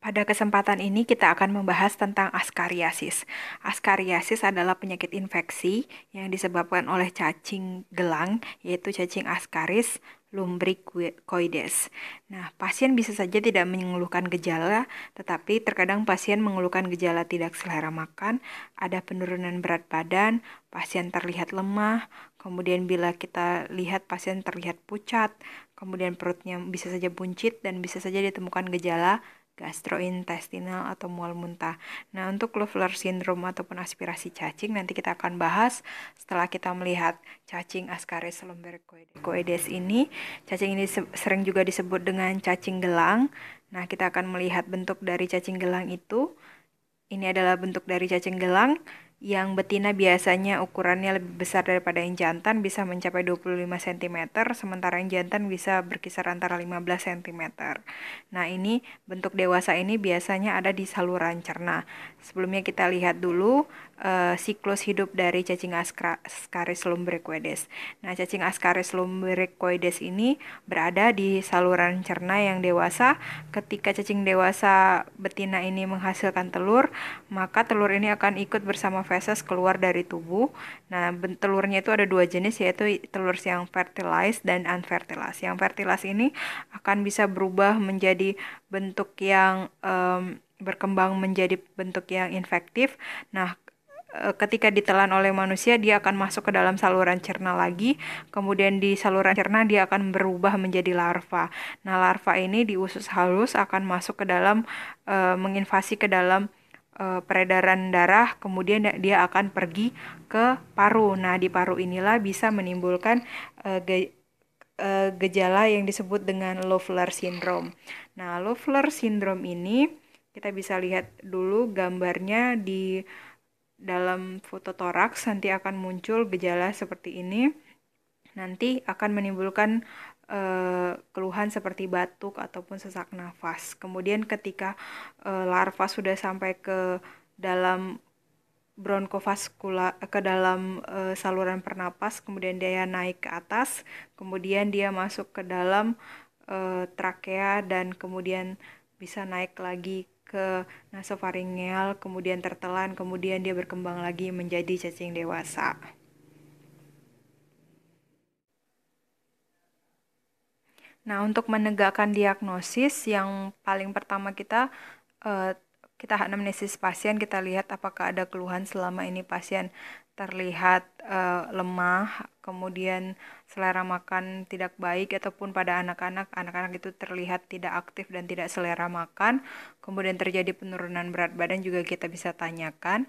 Pada kesempatan ini kita akan membahas tentang askariasis. Askariasis adalah penyakit infeksi yang disebabkan oleh cacing gelang, yaitu cacing askaris lumbricoides. Nah, pasien bisa saja tidak mengeluhkan gejala, tetapi terkadang pasien mengeluhkan gejala tidak selera makan, ada penurunan berat badan, pasien terlihat lemah, kemudian bila kita lihat pasien terlihat pucat, kemudian perutnya bisa saja buncit dan bisa saja ditemukan gejala gastrointestinal atau mual muntah. Nah, untuk Leffler syndrome ataupun aspirasi cacing nanti kita akan bahas setelah kita melihat cacing Ascaris lumbricoides ini. Cacing ini sering juga disebut dengan cacing gelang. Nah, kita akan melihat bentuk dari cacing gelang itu. Ini adalah bentuk dari cacing gelang yang betina biasanya ukurannya lebih besar daripada yang jantan bisa mencapai 25 cm, sementara yang jantan bisa berkisar antara 15 cm. Nah, ini bentuk dewasa ini biasanya ada di saluran cerna. Sebelumnya kita lihat dulu uh, siklus hidup dari cacing Ascaris lumbricoides. Nah, cacing Ascaris lumbricoides ini berada di saluran cerna yang dewasa. Ketika cacing dewasa betina ini menghasilkan telur, maka telur ini akan ikut bersama feses keluar dari tubuh. Nah, telurnya itu ada dua jenis yaitu telur yang fertilized dan unfertilized. Yang fertilized ini akan bisa berubah menjadi bentuk yang um, berkembang menjadi bentuk yang infektif. Nah, e, ketika ditelan oleh manusia dia akan masuk ke dalam saluran cerna lagi kemudian di saluran cerna dia akan berubah menjadi larva nah larva ini di usus halus akan masuk ke dalam e, menginvasi ke dalam Eh, peredaran darah, kemudian dia akan pergi ke paru. Nah, di paru inilah bisa menimbulkan e, ge, e, gejala yang disebut dengan Loeffler syndrome. Nah, Loeffler syndrome ini kita bisa lihat dulu gambarnya di dalam foto toraks nanti akan muncul gejala seperti ini nanti akan menimbulkan e, keluhan seperti batuk ataupun sesak nafas. Kemudian ketika e, larva sudah sampai ke dalam bronkovaskula ke dalam e, saluran pernapas, kemudian dia naik ke atas, kemudian dia masuk ke dalam e, trakea dan kemudian bisa naik lagi ke nasofaringeal, kemudian tertelan, kemudian dia berkembang lagi menjadi cacing dewasa. Nah, untuk menegakkan diagnosis yang paling pertama kita uh, kita anamnesis pasien, kita lihat apakah ada keluhan selama ini pasien terlihat uh, lemah, kemudian selera makan tidak baik ataupun pada anak-anak, anak-anak itu terlihat tidak aktif dan tidak selera makan, kemudian terjadi penurunan berat badan juga kita bisa tanyakan.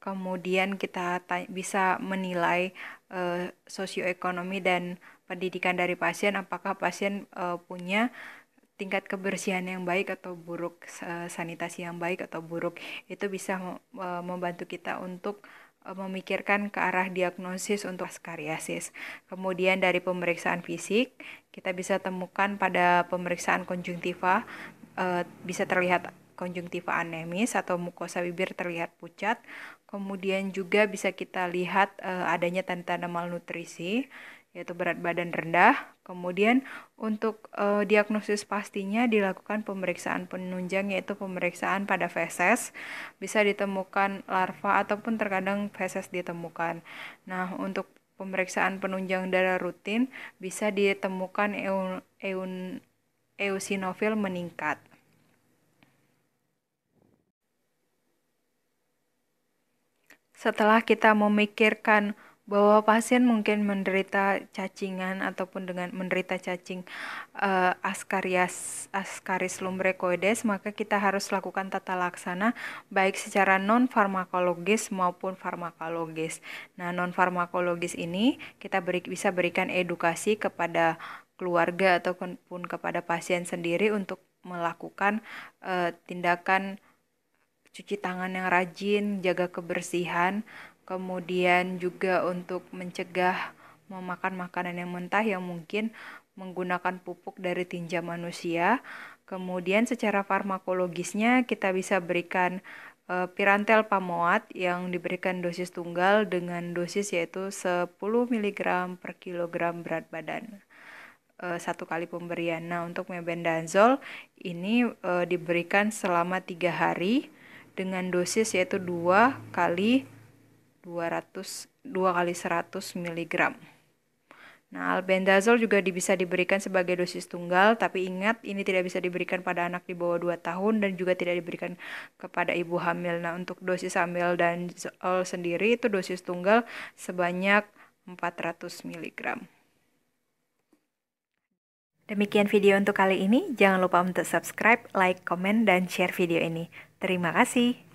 Kemudian kita ta bisa menilai uh, sosioekonomi dan pendidikan dari pasien apakah pasien uh, punya tingkat kebersihan yang baik atau buruk uh, sanitasi yang baik atau buruk itu bisa uh, membantu kita untuk uh, memikirkan ke arah diagnosis untuk skariasis. Kemudian dari pemeriksaan fisik, kita bisa temukan pada pemeriksaan konjungtiva bisa terlihat konjungtiva anemis atau mukosa bibir terlihat pucat. Kemudian juga bisa kita lihat e, adanya tanda-tanda malnutrisi yaitu berat badan rendah. Kemudian untuk e, diagnosis pastinya dilakukan pemeriksaan penunjang yaitu pemeriksaan pada feses. Bisa ditemukan larva ataupun terkadang feses ditemukan. Nah, untuk pemeriksaan penunjang darah rutin bisa ditemukan eun, eun, eosinofil meningkat. setelah kita memikirkan bahwa pasien mungkin menderita cacingan ataupun dengan menderita cacing uh, eh, ascaris ascaris lumbricoides maka kita harus lakukan tata laksana baik secara non farmakologis maupun farmakologis. Nah, non farmakologis ini kita beri, bisa berikan edukasi kepada keluarga ataupun kepada pasien sendiri untuk melakukan uh, tindakan cuci tangan yang rajin, jaga kebersihan, kemudian juga untuk mencegah memakan makanan yang mentah yang mungkin menggunakan pupuk dari tinja manusia. Kemudian secara farmakologisnya kita bisa berikan e, pirantel pamoat yang diberikan dosis tunggal dengan dosis yaitu 10 mg per kilogram berat badan eh, satu kali pemberian. Nah untuk mebendazol ini e, diberikan selama tiga hari dengan dosis yaitu 2 kali 200 2 kali 100 mg. Nah, albendazol juga bisa diberikan sebagai dosis tunggal, tapi ingat ini tidak bisa diberikan pada anak di bawah 2 tahun dan juga tidak diberikan kepada ibu hamil. Nah, untuk dosis hamil dan zol sendiri itu dosis tunggal sebanyak 400 mg. Demikian video untuk kali ini. Jangan lupa untuk subscribe, like, komen, dan share video ini. Terima kasih.